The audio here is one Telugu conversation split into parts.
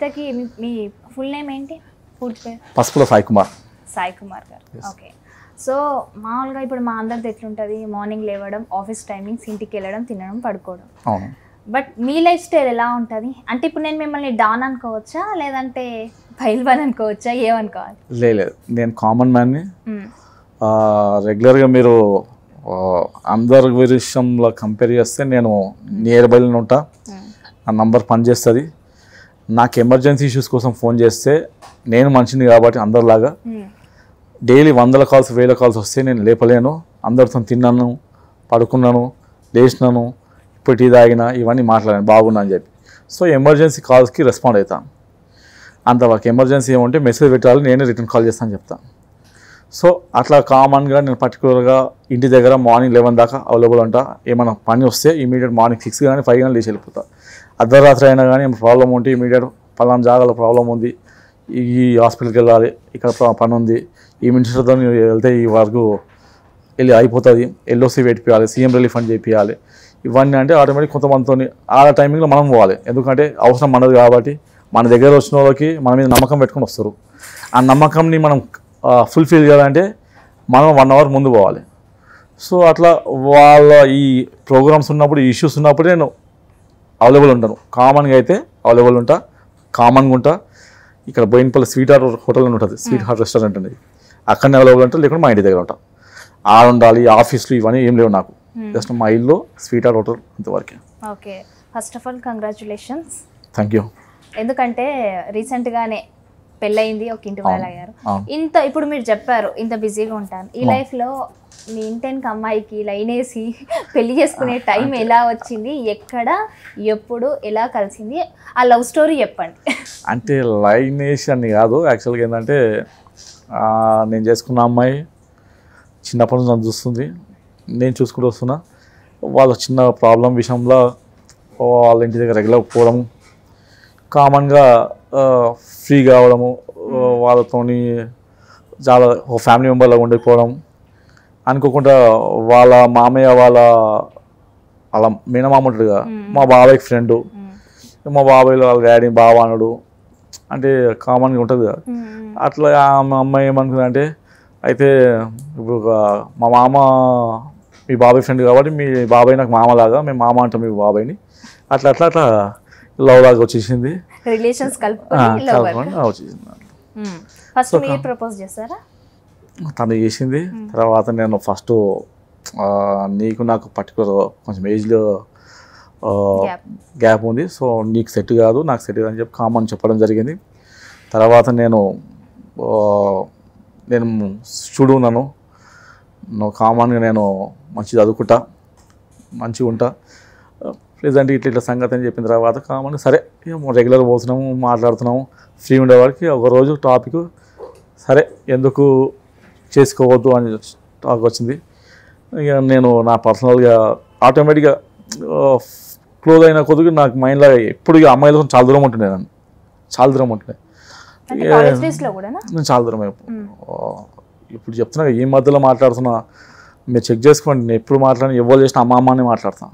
ఇంతకీ మీ ఫుల్ నేమ్ ఏంటి పసుపుల సాయి కుమార్ సాయి కుమార్ గారు ఓకే సో మామూలుగా ఇప్పుడు మా అందరిది ఎట్లుంటుంది మార్నింగ్ లేవడం ఆఫీస్ టైమింగ్స్ ఇంటికి వెళ్ళడం తినడం పడుకోవడం బట్ మీ లైఫ్ స్టైల్ ఎలా ఉంటుంది అంటే ఇప్పుడు నేను మిమ్మల్ని డాన్ అనుకోవచ్చా లేదంటే పైల్వాన్ అనుకోవచ్చా ఏమనుకోవాలి లేదు నేను కామన్ మ్యాన్ని రెగ్యులర్గా మీరు అందరి విషయంలో కంపేర్ చేస్తే నేను నియర్ బైలో ఉంటా నా నంబర్ పనిచేస్తుంది నాకు ఎమర్జెన్సీ ఇష్యూస్ కోసం ఫోన్ చేస్తే నేను మనిషిని కాబట్టి అందరిలాగా డైలీ వందల కాల్స్ వేల కాల్స్ వస్తే నేను లేపలేను అందరితో తిన్నాను పడుకున్నాను లేచినాను ఇప్పటి తాగిన ఇవన్నీ మాట్లాడాను బాగున్నా అని చెప్పి సో ఎమర్జెన్సీ కాల్స్కి రెస్పాండ్ అవుతాను అంతవరకు ఎమర్జెన్సీ ఏమంటే మెసేజ్ పెట్టాలి నేనే రిటర్న్ కాల్ చేస్తాను చెప్తాను సో అట్లా కామన్గా నేను పర్టికులర్గా ఇంటి దగ్గర మార్నింగ్ లెవెన్ దాకా అవైలబుల్ ఉంటా ఏమైనా పని వస్తే ఇమీడియట్ మార్నింగ్ సిక్స్ కానీ ఫైవ్ కానీ లేచి వెళ్ళిపోతాను అర్ధరాత్రి అయినా కానీ ప్రాబ్లం ఉంటే ఇమీడియట్ పలానా జాగాలో ప్రాబ్లం ఉంది ఈ హాస్పిటల్కి వెళ్ళాలి ఇక్కడ పని ఉంది ఈ మినిస్టర్తో వెళ్తే ఈ వరకు వెళ్ళి అయిపోతుంది ఎల్ఓసీ పెట్టిపోయాలి సీఎం రిలీఫ్ అని చెప్పియాలి ఇవన్నీ అంటే ఆటోమేటిక్ కొంతమందితో ఆ టైమింగ్లో మనం పోవాలి ఎందుకంటే అవసరం మనది కాబట్టి మన దగ్గర వచ్చిన వాళ్ళకి మన మీద నమ్మకం పెట్టుకొని వస్తారు ఆ నమ్మకంని మనం ఫుల్ఫిల్ చేయాలంటే మనం వన్ అవర్ ముందు పోవాలి సో అట్లా వాళ్ళ ఈ ప్రోగ్రామ్స్ ఉన్నప్పుడు ఇష్యూస్ ఉన్నప్పుడు నేను అవైలబుల్ ఉంటాను కామన్గా అయితే అవైలబుల్ ఉంటా కామన్గా ఉంటా ఇక్కడ బోయినపల్లి స్వీట్ హార్ట్ హోటల్ అని ఉంటుంది స్వీట్ హార్ట్ రెస్టారెంట్ అనేది అక్కడనే అవైలబుల్ ఉంటా లేకుంటే మా ఇంటి దగ్గర ఉంటా ఆడ ఉండాలి ఆఫీస్లు ఇవన్నీ ఏం లేవు నాకు జస్ట్ మా ఇల్లు స్వీట్ హార్ట్ హోటల్ అంతవరకు okay first of all congratulations thank you ఎందుకంటే రీసెంట్గానే పెళ్ళయింది ఒక ఇంటి వాళ్ళు అయ్యారు ఇంత ఇప్పుడు మీరు చెప్పారు ఇంత బిజీగా ఉంటాను ఈ లైఫ్లో మీ ఇంటెన్కి అమ్మాయికి లైన్ వేసి పెళ్లి చేసుకునే టైం ఎలా వచ్చింది ఎక్కడ ఎప్పుడు ఎలా కలిసింది ఆ లవ్ స్టోరీ చెప్పండి అంటే లైన్ వేసి అని కాదు యాక్చువల్గా ఏంటంటే నేను చేసుకున్న అమ్మాయి చిన్నప్పటి నుంచి చూస్తుంది నేను చూసుకుంటూ వస్తున్నా వాళ్ళ చిన్న ప్రాబ్లం విషయంలో వాళ్ళ ఇంటి దగ్గర రెగ్యులర్ పోవడం కామన్గా ఫ్రీ కావడము వాళ్ళతోని చాలా ఒక ఫ్యామిలీ మెంబర్లో ఉండిపోవడం అనుకోకుండా వాళ్ళ మామయ్య వాళ్ళ వాళ్ళ మీనమామ ఉంటాడుగా మా బాబాయ్కి ఫ్రెండ్ మా బాబాయ్లో వాళ్ళ డాడీ అనడు అంటే కామన్గా ఉంటుంది కదా అట్లా మా అమ్మాయి అంటే అయితే ఇప్పుడు మా మామ మీ బాబాయ్ ఫ్రెండ్ కాబట్టి మీ బాబాయ్ నాకు మామలాగా మేము మామ అంటాం మీ బాబాయ్ని అట్లా అట్లా అట్లా లవ్ లాగా వచ్చేసింది రిలేషన్స్ కలుపుకొని వచ్చేసింది ఫస్ట్ మీరు ప్రపోజ్ చేస్తారా తను చేసింది తర్వాత నేను ఫస్ట్ నీకు నాకు పర్టికులర్ కొంచెం ఏజ్లో గ్యాప్ ఉంది సో నీకు సెట్ కాదు నాకు సెట్ కాదు అని చెప్పి కామన్ చెప్పడం జరిగింది తర్వాత నేను నేను చూడు ఉన్నాను నువ్వు కామన్గా నేను మంచి చదువుకుంటా మంచిగా ఉంటా ప్రజెంట్ ఇట్లా ఇట్లా సంగతి అని చెప్పిన తర్వాత కామన్ సరే రెగ్యులర్ పోతున్నాము మాట్లాడుతున్నాము ఫ్రీ ఉండేవాడికి ఒకరోజు టాపిక్ సరే ఎందుకు చేసుకోవద్దు అని టాక్ వచ్చింది ఇక నేను నా పర్సనల్గా ఆటోమేటిక్గా క్లోజ్ అయిన కొద్దిగా నాకు మైండ్లో ఎప్పుడు ఇక అమ్మాయిలతో చాలా దూరం ఉంటుండే నన్ను చాలా దూరం ఉంటుండే నేను చాలా దూరం ఇప్పుడు చెప్తున్నా ఈ మధ్యలో మాట్లాడుతున్నా మీరు చెక్ చేసుకోండి నేను ఎప్పుడు మాట్లాడిన ఎవరు చేసిన అమ్మ అమ్మని మాట్లాడతాను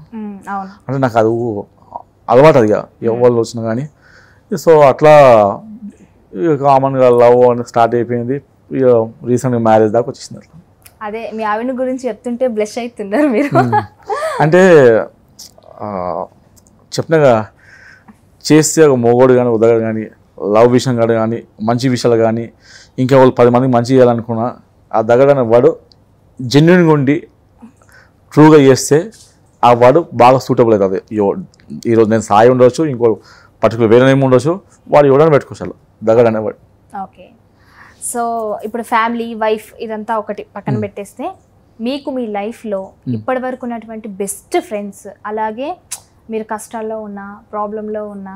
అంటే నాకు అది అలవాటు అది ఎవరు వచ్చినా కానీ సో అట్లా కామన్గా లవ్ అని స్టార్ట్ అయిపోయింది రీసెంట్గా మ్యారేజ్ దాకా వచ్చేసినారు అదే మీ ఆవిడ గురించి చెప్తుంటే బ్లెష్ అవుతున్నారు మీరు అంటే చెప్పినగా చేస్తే ఒక మొగోడు కానీ ఉదగడు కానీ లవ్ విషయం కాదు కానీ మంచి విషయాలు కానీ ఇంకా వాళ్ళు పది మందికి మంచి చేయాలనుకున్నా ఆ దగ్గర వాడు జెన్యున్గా ఉండి ట్రూగా చేస్తే ఆ వాడు బాగా సూటబుల్ అవుతుంది ఈరోజు నేను సాయి ఉండవచ్చు ఇంకో పర్టికులర్ వేరే నేమ్ ఉండొచ్చు వాడు ఎవడని పెట్టుకోవచ్చు దగ్గర అనేవాడు ఓకే సో ఇప్పుడు ఫ్యామిలీ వైఫ్ ఇదంతా ఒకటి పక్కన hmm. పెట్టేస్తే మీకు మీ లైఫ్లో hmm. ఇప్పటి వరకు ఉన్నటువంటి బెస్ట్ ఫ్రెండ్స్ అలాగే మీరు కష్టాల్లో ఉన్న ప్రాబ్లంలో ఉన్న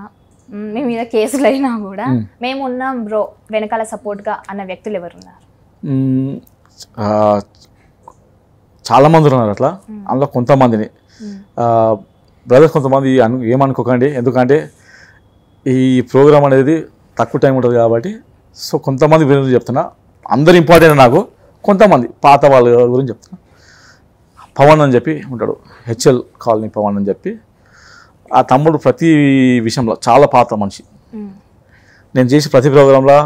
మీ మీద కేసులు అయినా కూడా hmm. మేము ఉన్నాం బ్రో వెనకాల సపోర్ట్గా అన్న వ్యక్తులు ఎవరున్నారు చాలామంది ఉన్నారు అట్లా అందులో కొంతమందిని బ్రదర్స్ కొంతమంది ఏమనుకోకండి ఎందుకంటే ఈ ప్రోగ్రామ్ అనేది తక్కువ టైం ఉంటుంది కాబట్టి సో కొంతమంది గురించి చెప్తున్నా అందరు ఇంపార్టెంట్ నాకు కొంతమంది పాత వాళ్ళ గురించి చెప్తున్నా పవన్ అని చెప్పి ఉంటాడు హెచ్ఎల్ కాలనీ పవన్ అని చెప్పి ఆ తమ్ముడు ప్రతి విషయంలో చాలా పాత మనిషి నేను చేసి ప్రతి ప్రోగ్రాంలో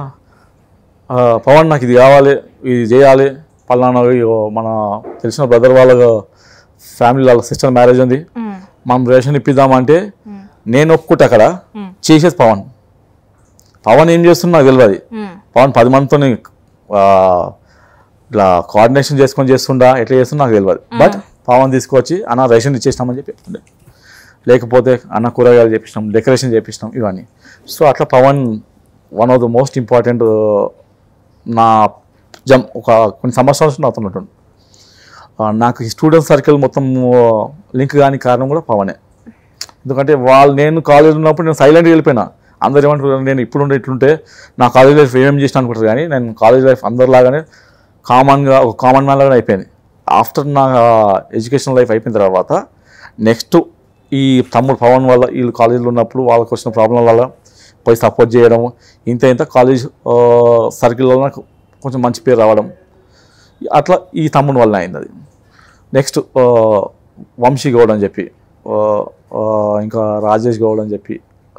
పవన్ నాకు ఇది కావాలి ఇది చేయాలి పలానా మన తెలిసిన బ్రదర్ వాళ్ళ ఫ్యామిలీ వాళ్ళ సిస్టర్ మ్యారేజ్ ఉంది మనం రేషన్ ఇప్పిద్దామంటే నేను ఒక్కటి అక్కడ చేసేది పవన్ పవన్ ఏం చేస్తున్నా నాకు తెలియదు పవన్ పది మందితో ఇట్లా కోఆర్డినేషన్ చేసుకొని చేస్తుండా ఎట్లా చేస్తున్నా నాకు తెలియదు బట్ పవన్ తీసుకొచ్చి అన్న రేషన్ ఇచ్చేసినామని చెప్పి లేకపోతే అన్న కూరగాయలు చేపించినాం డెకరేషన్ చేపించినాం ఇవన్నీ సో అట్లా Pawan one of the most important నా జం ఒక కొన్ని సంవత్సరాల నుంచి అతను నాకు ఈ స్టూడెంట్ సర్కిల్ మొత్తం లింక్ కానీ కారణం కూడా పవనే ఎందుకంటే వాళ్ళు నేను కాలేజ్ ఉన్నప్పుడు నేను సైలెంట్గా వెళ్ళిపోయినా అందరు ఏమంటారు నేను ఇప్పుడుండే ఇట్లుంటే నా కాలేజ్ లైఫ్ ఏమేమి చేసిన అనుకుంటారు కానీ నేను కాలేజ్ లైఫ్ అందరిలాగానే కామన్గా ఒక కామన్ మ్యాన్ లాగానే అయిపోయింది ఆఫ్టర్ నా ఎడ్యుకేషన్ లైఫ్ అయిపోయిన తర్వాత నెక్స్ట్ ఈ తమ్ముడు పవన్ వల్ల వీళ్ళు కాలేజీలో ఉన్నప్పుడు వాళ్ళకి వచ్చిన ప్రాబ్లం వల్ల పోయి సపోర్ట్ చేయడం ఇంత ఇంత కాలేజ్ సర్కిల్లో నాకు కొంచెం మంచి పేరు రావడం అట్లా ఈ తమ్ముడు వల్ల అయింది అది నెక్స్ట్ వంశీ గౌడ్ అని చెప్పి ఇంకా రాజేష్ గౌడ్ అని చెప్పి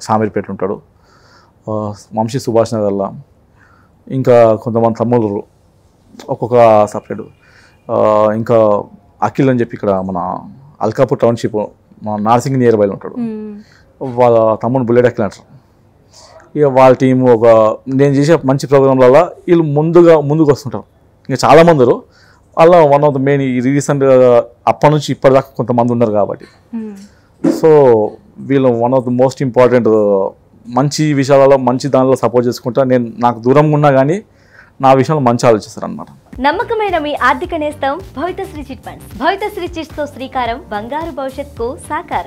సామీర్పేట ఉంటాడు వంశీ సుభాష్ నగర్ల ఇంకా కొంతమంది తమ్ముళ్ళు ఒక్కొక్క సపరేట్ ఇంకా అఖిల్ అని చెప్పి ఇక్కడ మన అల్కాపూర్ టౌన్షిప్ మన నార్సింగ్ నియర్ బైలో ఉంటాడు వాళ్ళ తమ్ముడు బుల్లెట్ అఖిల్ అంటారు ఇక వాళ్ళ టీం ఒక నేను చేసే మంచి ప్రోగ్రాంలలో వీళ్ళు ముందుగా ముందుకు వస్తుంటారు ఇంకా చాలామంది అలా వన్ ఆఫ్ ద మెయిన్ ఈ రీసెంట్గా అప్పటి నుంచి ఇప్పటిదాకా కొంతమంది ఉన్నారు కాబట్టి సో వీళ్ళు one of the most important మంచి విషయాలలో మంచి దానిలో సపోర్ట్ చేసుకుంటా నేను నాకు దూరంగా ఉన్నా కానీ నా విషయాలు మంచి ఆలోచిస్తారు అనమాట నమ్మకమైన మీ ఆర్థిక నేస్తం భవిత శ్రీ చిట్ ఫండ్స్ శ్రీ చిట్స్తో శ్రీకారం బంగారు భవిష్యత్కు సాకారం